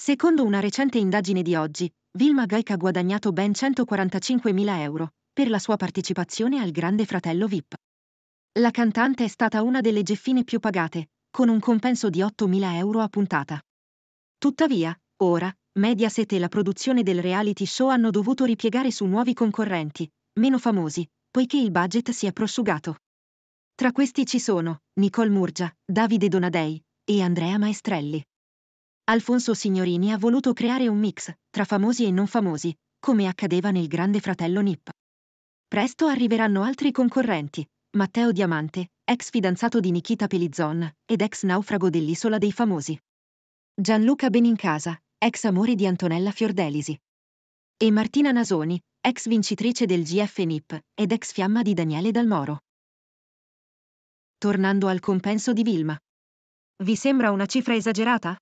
Secondo una recente indagine di oggi, Vilma Gaik ha guadagnato ben 145.000 euro per la sua partecipazione al Grande Fratello VIP. La cantante è stata una delle geffine più pagate, con un compenso di 8.000 euro a puntata. Tuttavia, ora, Mediaset e la produzione del reality show hanno dovuto ripiegare su nuovi concorrenti, meno famosi, poiché il budget si è prosciugato. Tra questi ci sono Nicole Murgia, Davide Donadei e Andrea Maestrelli. Alfonso Signorini ha voluto creare un mix tra famosi e non famosi, come accadeva nel Grande Fratello Nip. Presto arriveranno altri concorrenti, Matteo Diamante, ex fidanzato di Nikita Pelizzon ed ex naufrago dell'Isola dei Famosi. Gianluca Benincasa, ex amore di Antonella Fiordelisi. E Martina Nasoni, ex vincitrice del GF NIP ed ex fiamma di Daniele Dalmoro. Tornando al compenso di Vilma. Vi sembra una cifra esagerata?